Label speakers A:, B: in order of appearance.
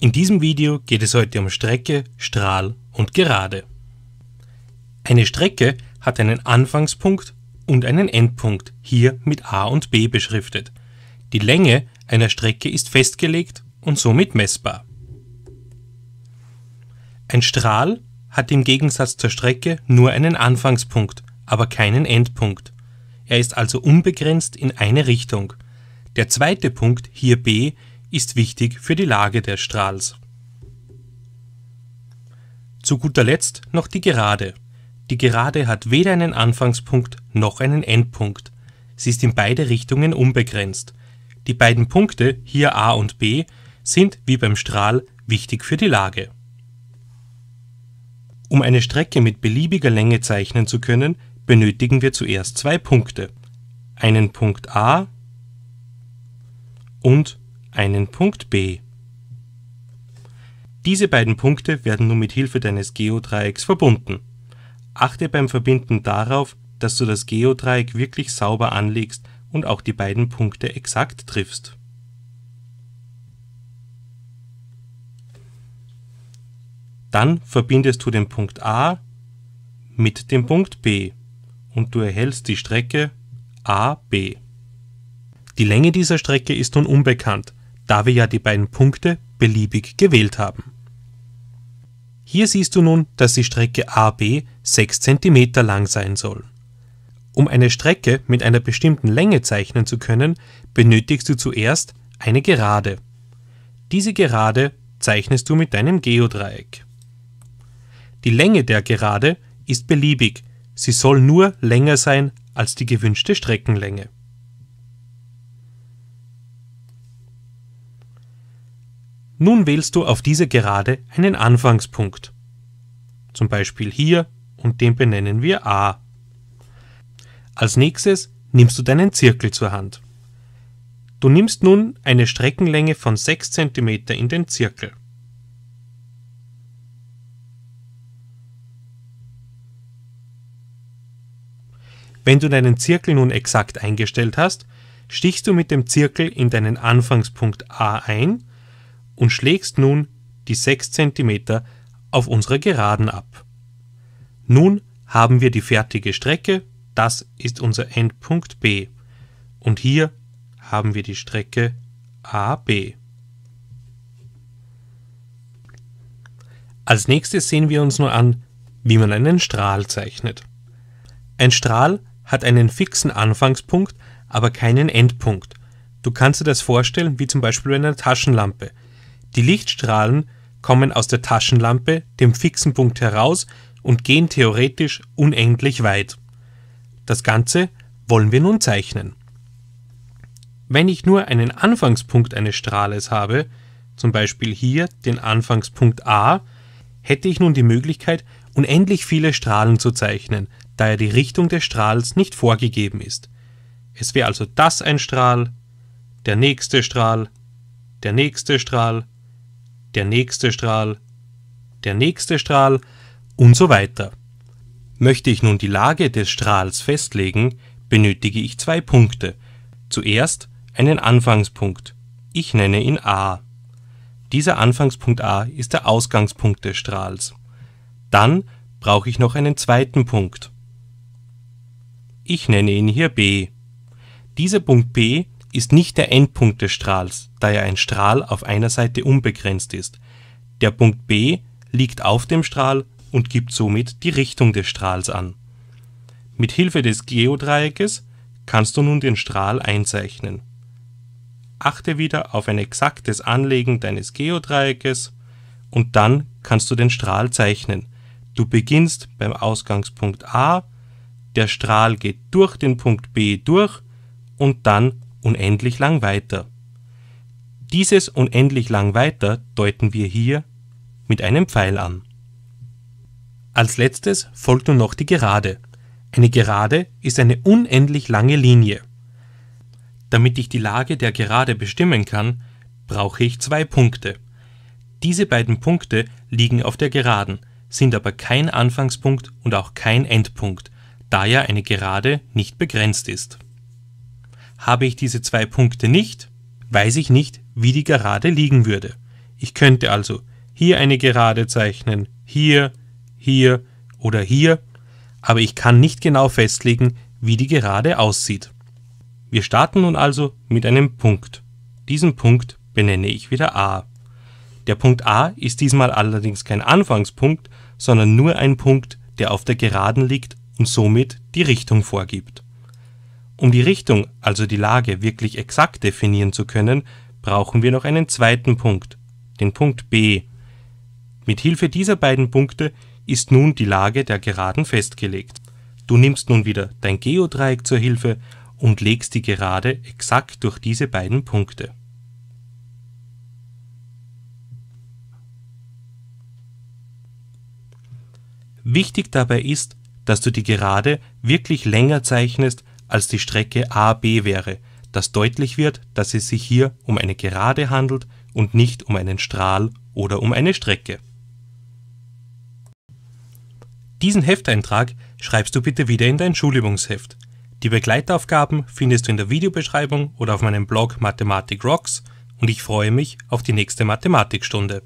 A: In diesem Video geht es heute um Strecke, Strahl und Gerade. Eine Strecke hat einen Anfangspunkt und einen Endpunkt, hier mit A und B beschriftet. Die Länge einer Strecke ist festgelegt und somit messbar. Ein Strahl hat im Gegensatz zur Strecke nur einen Anfangspunkt, aber keinen Endpunkt. Er ist also unbegrenzt in eine Richtung. Der zweite Punkt, hier B, ist wichtig für die Lage des Strahls. Zu guter Letzt noch die Gerade. Die Gerade hat weder einen Anfangspunkt noch einen Endpunkt. Sie ist in beide Richtungen unbegrenzt. Die beiden Punkte, hier A und B, sind wie beim Strahl wichtig für die Lage. Um eine Strecke mit beliebiger Länge zeichnen zu können, benötigen wir zuerst zwei Punkte. Einen Punkt A und einen Punkt B. Diese beiden Punkte werden nun mit Hilfe deines Geodreiecks verbunden. Achte beim Verbinden darauf, dass du das Geodreieck wirklich sauber anlegst und auch die beiden Punkte exakt triffst. Dann verbindest du den Punkt A mit dem Punkt B und du erhältst die Strecke AB. Die Länge dieser Strecke ist nun unbekannt, da wir ja die beiden Punkte beliebig gewählt haben. Hier siehst du nun, dass die Strecke AB 6 cm lang sein soll. Um eine Strecke mit einer bestimmten Länge zeichnen zu können, benötigst du zuerst eine Gerade. Diese Gerade zeichnest du mit deinem Geodreieck. Die Länge der Gerade ist beliebig, sie soll nur länger sein als die gewünschte Streckenlänge. Nun wählst du auf diese Gerade einen Anfangspunkt. Zum Beispiel hier und den benennen wir A. Als nächstes nimmst du deinen Zirkel zur Hand. Du nimmst nun eine Streckenlänge von 6 cm in den Zirkel. Wenn du deinen Zirkel nun exakt eingestellt hast, stichst du mit dem Zirkel in deinen Anfangspunkt A ein und schlägst nun die 6 cm auf unserer Geraden ab. Nun haben wir die fertige Strecke, das ist unser Endpunkt B. Und hier haben wir die Strecke AB. Als nächstes sehen wir uns nur an, wie man einen Strahl zeichnet. Ein Strahl hat einen fixen Anfangspunkt, aber keinen Endpunkt. Du kannst dir das vorstellen wie zum Beispiel bei einer Taschenlampe – die Lichtstrahlen kommen aus der Taschenlampe, dem fixen Punkt heraus und gehen theoretisch unendlich weit. Das Ganze wollen wir nun zeichnen. Wenn ich nur einen Anfangspunkt eines Strahles habe, zum Beispiel hier den Anfangspunkt A, hätte ich nun die Möglichkeit, unendlich viele Strahlen zu zeichnen, da ja die Richtung des Strahls nicht vorgegeben ist. Es wäre also das ein Strahl, der nächste Strahl, der nächste Strahl, der nächste Strahl, der nächste Strahl und so weiter. Möchte ich nun die Lage des Strahls festlegen, benötige ich zwei Punkte. Zuerst einen Anfangspunkt. Ich nenne ihn A. Dieser Anfangspunkt A ist der Ausgangspunkt des Strahls. Dann brauche ich noch einen zweiten Punkt. Ich nenne ihn hier B. Dieser Punkt B ist nicht der Endpunkt des Strahls, da ja ein Strahl auf einer Seite unbegrenzt ist. Der Punkt B liegt auf dem Strahl und gibt somit die Richtung des Strahls an. Mit Hilfe des Geodreieckes kannst du nun den Strahl einzeichnen. Achte wieder auf ein exaktes Anlegen deines Geodreieckes und dann kannst du den Strahl zeichnen. Du beginnst beim Ausgangspunkt A, der Strahl geht durch den Punkt B durch und dann unendlich lang weiter. Dieses unendlich lang weiter deuten wir hier mit einem Pfeil an. Als letztes folgt nun noch die Gerade. Eine Gerade ist eine unendlich lange Linie. Damit ich die Lage der Gerade bestimmen kann, brauche ich zwei Punkte. Diese beiden Punkte liegen auf der Geraden, sind aber kein Anfangspunkt und auch kein Endpunkt, da ja eine Gerade nicht begrenzt ist. Habe ich diese zwei Punkte nicht, weiß ich nicht, wie die Gerade liegen würde. Ich könnte also hier eine Gerade zeichnen, hier, hier oder hier, aber ich kann nicht genau festlegen, wie die Gerade aussieht. Wir starten nun also mit einem Punkt. Diesen Punkt benenne ich wieder A. Der Punkt A ist diesmal allerdings kein Anfangspunkt, sondern nur ein Punkt, der auf der Geraden liegt und somit die Richtung vorgibt. Um die Richtung, also die Lage, wirklich exakt definieren zu können, brauchen wir noch einen zweiten Punkt, den Punkt B. Mit Hilfe dieser beiden Punkte ist nun die Lage der Geraden festgelegt. Du nimmst nun wieder dein Geodreieck zur Hilfe und legst die Gerade exakt durch diese beiden Punkte. Wichtig dabei ist, dass du die Gerade wirklich länger zeichnest als die Strecke AB wäre, dass deutlich wird, dass es sich hier um eine Gerade handelt und nicht um einen Strahl oder um eine Strecke. Diesen Hefteintrag schreibst du bitte wieder in dein Schulübungsheft. Die Begleitaufgaben findest du in der Videobeschreibung oder auf meinem Blog Mathematik Rocks und ich freue mich auf die nächste Mathematikstunde.